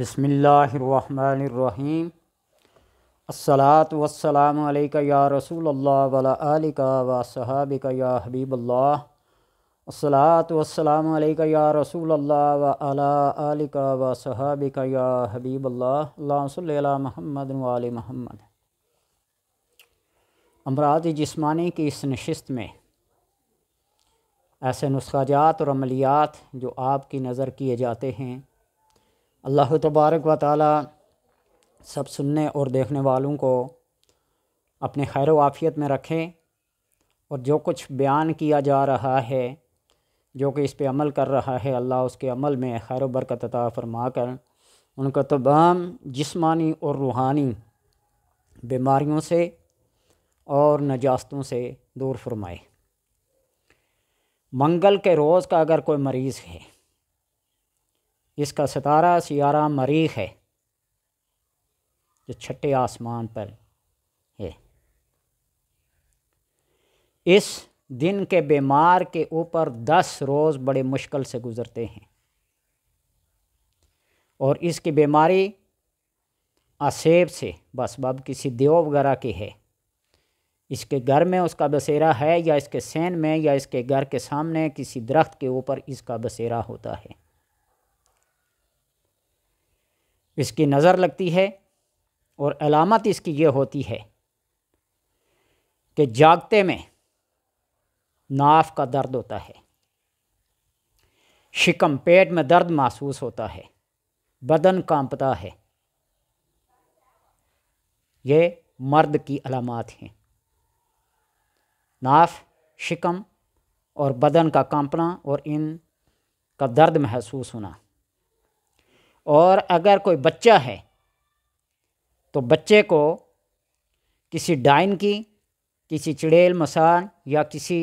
बसमीम् अस्सलात वसलाम या रसूल अल्लाह वाला का व सहाबिका या हबीब अल्लाह अस्सलात वसलाम या रसूल अल्लाह वाला का व सहाबिका या हबीब अल्लाह महमद वाल महमद अमराज जिसमानी की इस नशस्त में ऐसे नुस्खाजात और अमलियात जो आपकी नज़र किए जाते हैं अल्लाह तबारक व ताली सब सुनने और देखने वालों को अपने खैर वाफ़ियत में रखें और जो कुछ बयान किया जा रहा है जो कि इस पर अमल कर रहा है अल्लाह उसके अमल में खैर बरकत अता फरमा कर उनका तमाम जिस्मानी और रूहानी बीमारियों से और नजास्तों से दूर फरमाए मंगल के रोज़ का अगर कोई मरीज़ है इसका सितारा सियारा मरीख है जो छठे आसमान पर है इस दिन के बीमार के ऊपर दस रोज़ बड़े मुश्किल से गुज़रते हैं और इसकी बीमारी असेब से बस बब किसी देव वगैरह की है इसके घर में उसका बसेरा है या इसके सैन में या इसके घर के सामने किसी दरख्त के ऊपर इसका बसेरा होता है इसकी नज़र लगती है और अलामत इसकी ये होती है कि जागते में नाफ का दर्द होता है शिकम पेट में दर्द महसूस होता है बदन कांपता है ये मर्द की अलामत हैं नाफ शिकम और बदन का कांपना और इन का दर्द महसूस होना और अगर कोई बच्चा है तो बच्चे को किसी डाइन की किसी चिड़ेल मसान या किसी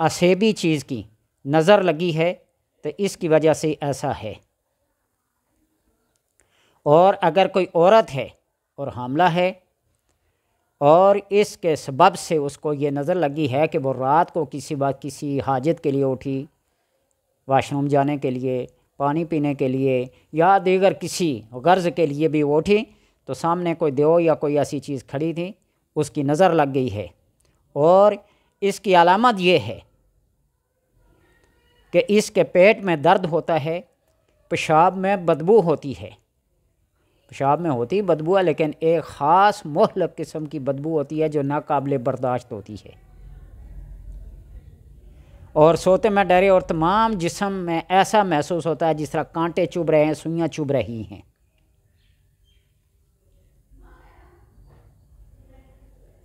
असेबी चीज़ की नज़र लगी है तो इसकी वजह से ऐसा है और अगर कोई औरत है और हमला है और इसके सबब से उसको ये नज़र लगी है कि वो रात को किसी बात किसी हाजत के लिए उठी वाशरूम जाने के लिए पानी पीने के लिए या दीगर किसी गर्ज के लिए भी वो उठी तो सामने कोई देव या कोई ऐसी चीज़ खड़ी थी उसकी नज़र लग गई है और इसकी अलामत ये है कि इसके पेट में दर्द होता है पेशाब में बदबू होती है पेशाब में होती बदबू है लेकिन एक ख़ास मोहलब किस्म की बदबू होती है जो नाकबले बर्दाश्त होती है और सोते में डरे और तमाम जिसम में ऐसा महसूस होता है जिस तरह कांटे चुभ रहे हैं सुइयाँ चुभ रही हैं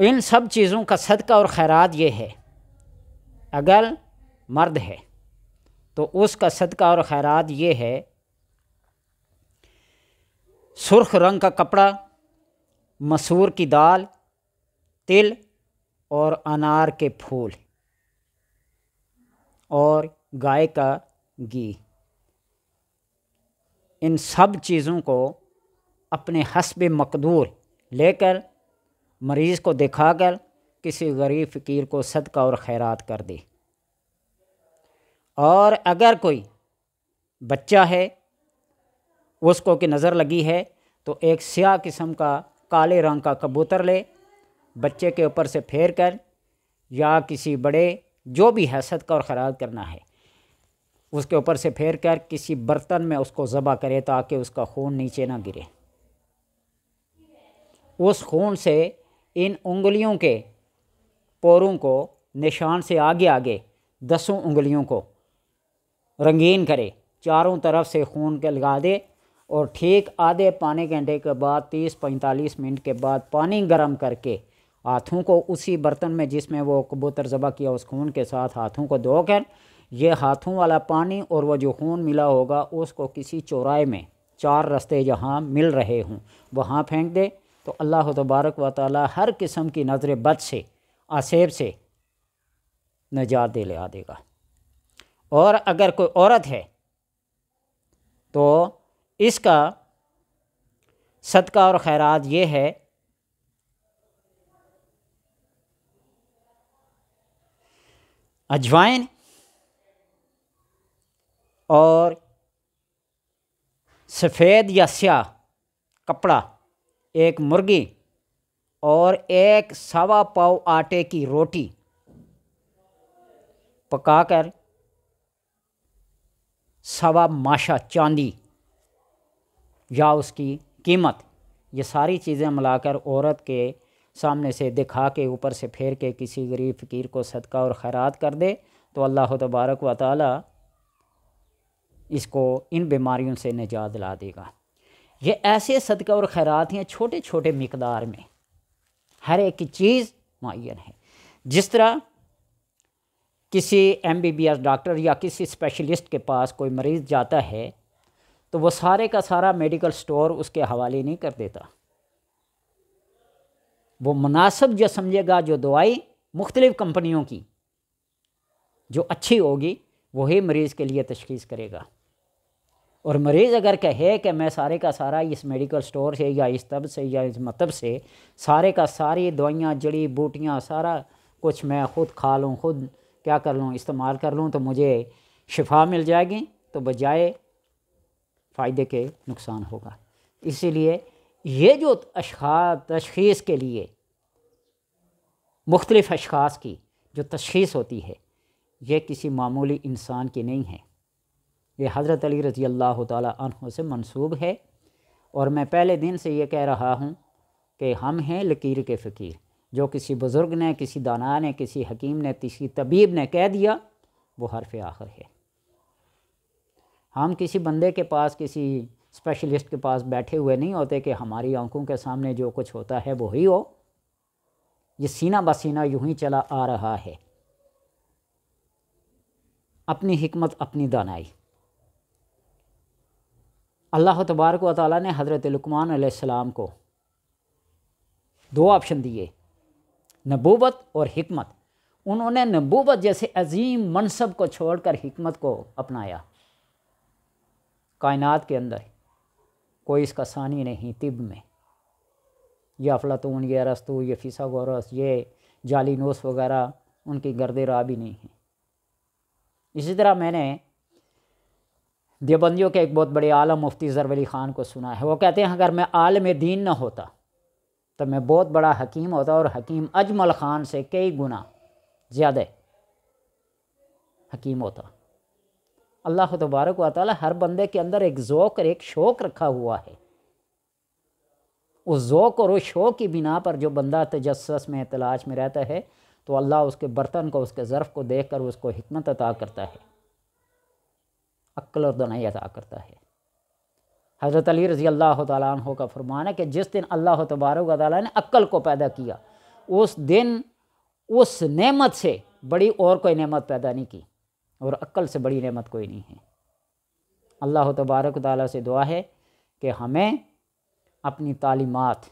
इन सब चीज़ों का सदका और खैरात ये है अगर मर्द है तो उसका सदका और खैरात ये है सुर्ख रंग का कपड़ा मसूर की दाल तिल और अनार के फूल और गाय का घी इन सब चीज़ों को अपने हसब मकदूर लेकर मरीज़ को दिखाकर किसी गरीब फ़कीर को सदका और खैरात कर दे और अगर कोई बच्चा है उसको की नज़र लगी है तो एक स्याह किस्म का काले रंग का कबूतर ले बच्चे के ऊपर से फेर कर या किसी बड़े जो भी है सदका और खराब करना है उसके ऊपर से फेर कर किसी बर्तन में उसको ज़बा करे ताकि उसका खून नीचे ना गिरे उस खून से इन उंगलियों के पोरों को निशान से आगे आगे दसों उंगलियों को रंगीन करे चारों तरफ से खून के लगा दे और ठीक आधे पाने घंटे के बाद तीस पैंतालीस मिनट के बाद पानी गर्म करके हाथों को उसी बर्तन में जिसमें वो कबूतर ज़बह किया उस खून के साथ हाथों को धोकर ये हाथों वाला पानी और वह जो खून मिला होगा उसको किसी चौराहे में चार रास्ते जहाँ मिल रहे हों वहाँ फेंक दे तो अल्लाह तबारक व ताली हर किस्म की नज़र बद से आसेब से नजात दे ले देगा और अगर कोई औरत है तो इसका सदका और खैरात ये है अजवाइन और सफ़ेद या स्या कपड़ा एक मुर्गी और एक सवा पाव आटे की रोटी पकाकर सवा माशा चांदी या उसकी कीमत ये सारी चीज़ें मिलाकर औरत के सामने से दिखा के ऊपर से फेर के किसी गरीब फ़कीर को सदका और खैरात कर दे तो अल्लाह तबारक व ताली इसको इन बीमारियों से निजात दिला देगा ये ऐसे सदका और खैरात हैं छोटे छोटे मकदार में हर एक चीज़ मुन है जिस तरह किसी M B B S doctor या किसी स्पेशलिस्ट के पास कोई मरीज़ जाता है तो वो सारे का सारा मेडिकल स्टोर उसके हवाले नहीं कर देता वो मुनासब जो समझेगा जो दवाई मुख्तलिफ़ कंपनियों की जो अच्छी होगी वही मरीज़ के लिए तशखीस करेगा और मरीज़ अगर कहे कि मैं सारे का सारा इस मेडिकल स्टोर से या इस तब से या इस मतब से सारे का सारी दवाइयाँ जड़ी बूटियाँ सारा कुछ मैं खुद खा लूँ खुद क्या कर लूँ इस्तेमाल कर लूँ तो मुझे शिफा मिल जाएगी तो बजाय फ़ायदे के नुकसान होगा इसीलिए ये जो तशीस के लिए मुख्तलिफ़ अशास की जो तशखीस होती है ये किसी मामूली इंसान की नहीं है ये हज़रत अली रज़ी अल्लाह तहों से मनसूब है और मैं पहले दिन से ये कह रहा हूँ कि हम हैं लकीर के फ़कीर जो किसी बुज़ुर्ग ने किसी दाना ने किसी हकीम ने किसी तबीब ने कह दिया वो हरफ आखिर है हम किसी बंदे के पास किसी स्पेशलिस्ट के पास बैठे हुए नहीं होते कि हमारी आंखों के सामने जो कुछ होता है वो ही हो ये सीना बसीना यूं ही चला आ रहा है अपनी हमत अपनी दानाई अल्लाह तबारक व ताली ने हज़रत लकमान सलाम को दो ऑप्शन दिए नबूबत और हमत उन्होंने नबूबत जैसे अजीम मनसब को छोड़कर हमत को अपनाया कायनात के अंदर कोई इसका सानी नहीं तिब में यह अफलातून ये अरस्तू ये फ़िसा गोरस ये जाली नोस वगैरह उनकी गर्दे राह भी नहीं है इसी तरह मैंने देवबंदियों के एक बहुत बड़े आलम मुफ्ती जरवली ख़ान को सुना है वो कहते हैं अगर मैं आलम दीन न होता तो मैं बहुत बड़ा हकीम होता और हकीम अजमल ख़ान से कई गुना ज़्यादा हकीम होता अल्लाह तबारक व हर बंदे के अंदर एक ओक़ और एक शौक़ रखा हुआ है उस ओक़ और उस शौक़ की बिना पर जो बंदा तजस में तलाश में रहता है तो अल्लाह उसके बर्तन को उसके ज़र्फ़ को देख कर उसको हमत अता करता है अक्ल और दनाई अता करता है हज़रत अली रज़ी अल्लाह तहों का फरमान है कि जिस दिन अल्लाह तबारक ताली ने अक्ल को पैदा किया उस दिन उस नमत से बड़ी और कोई नमत पैदा नहीं की और अक्ल से बड़ी नेमत कोई नहीं है अल्लाह तबारक ताली से दुआ है कि हमें अपनी तालीमत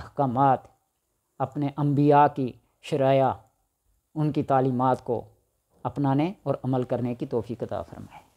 अहकाम अपने अम्बिया की शराया उनकी तालीमत को अपनाने और अमल करने की तोफ़ी कदा फरमाए